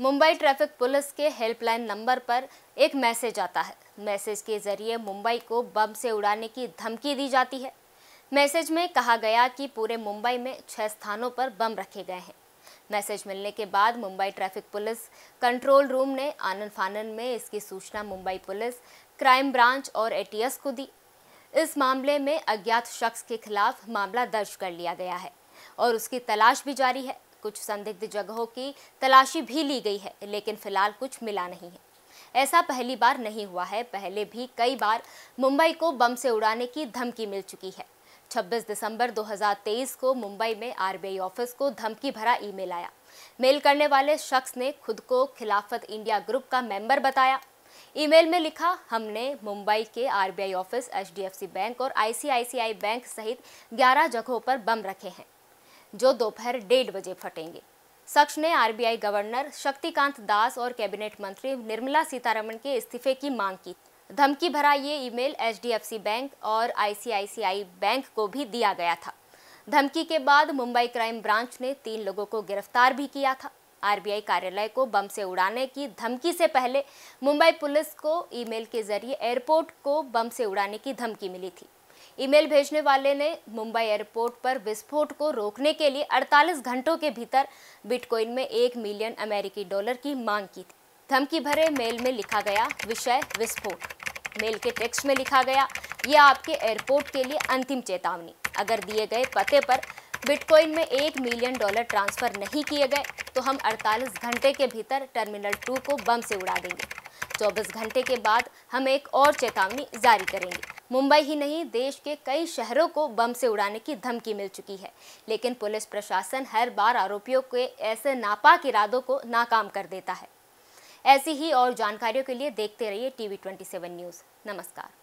Mumbai traffic police के helpline number पर एक मैसेज आता है मैसेज के जरिए मुंबई को बम से उड़ाने की धमकी दी जाती है मैसेज में कहा गया कि पूरे मुंबई में छह स्थानों पर बम रखे गए हैं मैसेज मिलने के बाद Mumbai traffic police control room ने आनंद फानन में इसकी सूचना मुंबई पुलिस क्राइम ब्रांच और एटीएस को दी इस मामले में अज्ञात शख्स के खिलाफ मामला दर्ज कर लिया गया है और उसकी तलाश भी जारी है कुछ संदिग्ध जगहों की तलाशी भी ली गई है लेकिन फिलहाल कुछ मिला नहीं है ऐसा पहली बार नहीं हुआ है पहले भी कई बार मुंबई को बम से उड़ाने की धमकी मिल चुकी है 26 दिसंबर 2023 को मुंबई में आरबीआई ऑफिस को धमकी भरा ईमेल आया मेल करने वाले शख्स ने खुद को खिलाफत इंडिया ग्रुप का मेंबर बताया ईमेल में लिखा हमने मुंबई के आरबीआई ऑफिस एचडीएफसी बैंक और आईसीआईसीआई बैंक सहित 11 जगहों पर बम रखे हैं जो दोपहर डेढ़ बजे फटेंगे शख्स ने आरबीआई गवर्नर शक्तिकांत दास और कैबिनेट मंत्री निर्मला सीतारमण के इस्तीफे की मांग की धमकी भरा ये ईमेल एचडीएफसी बैंक और आईसीआईसीआई बैंक को भी दिया गया था धमकी के बाद मुंबई क्राइम ब्रांच ने तीन लोगों को गिरफ्तार भी किया था आरबीआई कार्यालय को बम से उड़ाने की धमकी से पहले मुंबई पुलिस को ईमेल के जरिए एयरपोर्ट को बम से उड़ाने की धमकी मिली थी ईमेल भेजने वाले ने मुंबई एयरपोर्ट पर विस्फोट को रोकने के लिए 48 घंटों के भीतर बिटकॉइन में एक मिलियन अमेरिकी डॉलर की मांग की थी धमकी भरे मेल में लिखा गया विषय विस्फोट मेल के टेक्स्ट में लिखा गया यह आपके एयरपोर्ट के लिए अंतिम चेतावनी अगर दिए गए पते पर बिटकॉइन में एक मिलियन डॉलर ट्रांसफ़र नहीं किए गए तो हम 48 घंटे के भीतर टर्मिनल टू को बम से उड़ा देंगे 24 घंटे के बाद हम एक और चेतावनी जारी करेंगे मुंबई ही नहीं देश के कई शहरों को बम से उड़ाने की धमकी मिल चुकी है लेकिन पुलिस प्रशासन हर बार आरोपियों के ऐसे नापाक इरादों को नाकाम कर देता है ऐसी ही और जानकारियों के लिए देखते रहिए टीवी ट्वेंटी न्यूज़ नमस्कार